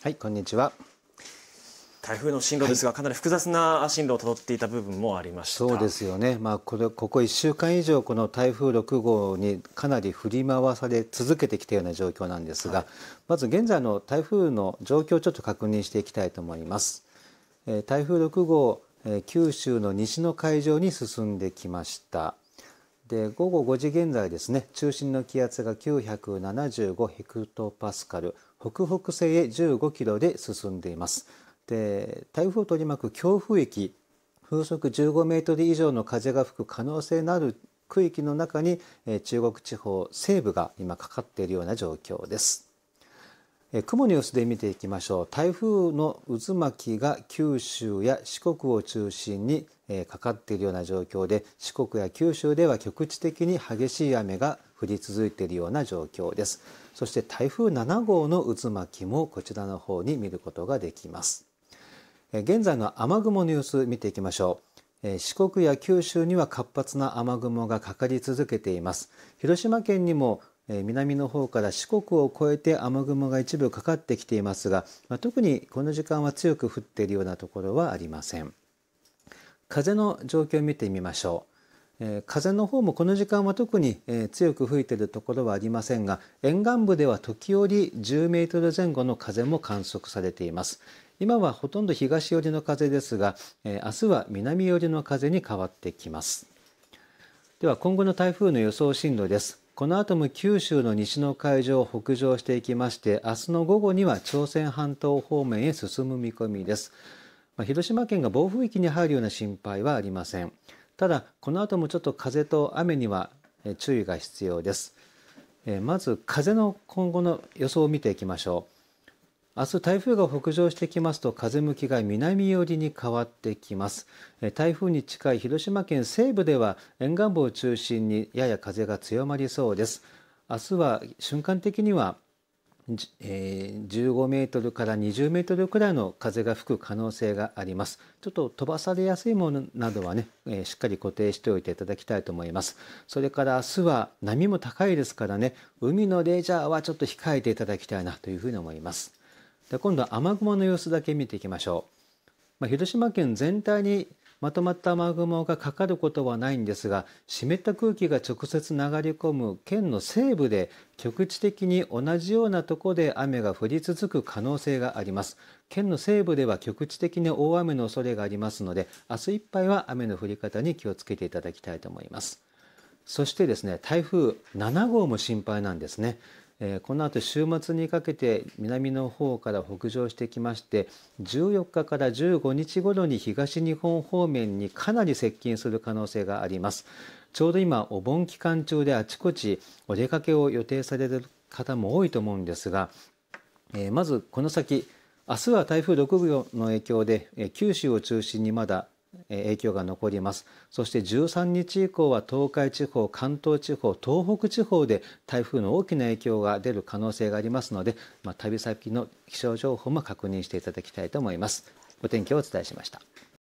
はいこんにちは台風の進路ですが、はい、かなり複雑な進路をたどっていた部分もありましたそうですよね、まあ、これここ1週間以上この台風6号にかなり振り回され続けてきたような状況なんですが、はい、まず現在の台風の状況をちょっと確認していきたいと思います、台風6号、九州の西の海上に進んできましたで午後5時現在ですね中心の気圧が975ヘクトパスカル北北西へ15キロで進んでいますで台風を取り巻く強風域風速15メートル以上の風が吹く可能性のある区域の中に中国地方西部が今かかっているような状況です。雲の様子で見ていきましょう台風の渦巻きが九州や四国を中心にかかっているような状況で四国や九州では局地的に激しい雨が降り続いているような状況ですそして台風7号の渦巻きもこちらの方に見ることができます現在の雨雲の様子見ていきましょう四国や九州には活発な雨雲がかかり続けています広島県にも南の方から四国を越えて雨雲が一部かかってきていますが、ま特にこの時間は強く降っているようなところはありません風の状況を見てみましょう、え風の方もこの時間は特に、え強く吹いているところはありませんが沿岸部では時折10メートル前後の風も観測されています今はほとんど東寄りの風ですが、え明日は南寄りの風に変わってきますでは今後の台風の予想進路ですこの後も九州の西の海上を北上していきまして明日の午後には朝鮮半島方面へ進む見込みです、まあ、広島県が暴風域に入るような心配はありませんただこの後もちょっと風と雨には注意が必要ですえまず風の今後の予想を見ていきましょう明日台風が北上してきますと風向きが南寄りに変わってきます台風に近い広島県西部では沿岸部を中心にやや風が強まりそうです明日は瞬間的には15メートルから20メートルくらいの風が吹く可能性があります。ちょっと飛ばされやすいものなどはね、しっかり固定しておいていただきたいと思います。それから明日は波も高いですからね、海のレジャーはちょっと控えていただきたいなというふうに思います。で今度は雨雲の様子だけ見ていきましょう、まあ、広島県全体にまとまった雨雲がかかることはないんですが湿った空気が直接流れ込む県の西部で局地的に同じようなとこで雨が降り続く可能性があります県の西部では局地的に大雨の恐れがありますので明日いっぱいは雨の降り方に気をつけていただきたいと思いますそしてですね台風7号も心配なんですねえこの後週末にかけて南の方から北上してきまして14日から15日頃に東日本方面にかなり接近する可能性がありますちょうど今お盆期間中であちこちお出かけを予定される方も多いと思うんですが、えまずこの先明日は台風6号の影響で九州を中心にまだ影響が残りますそして13日以降は東海地方関東地方東北地方で台風の大きな影響が出る可能性がありますので、まあ、旅先の気象情報も確認していただきたいと思いますお天気をお伝えしました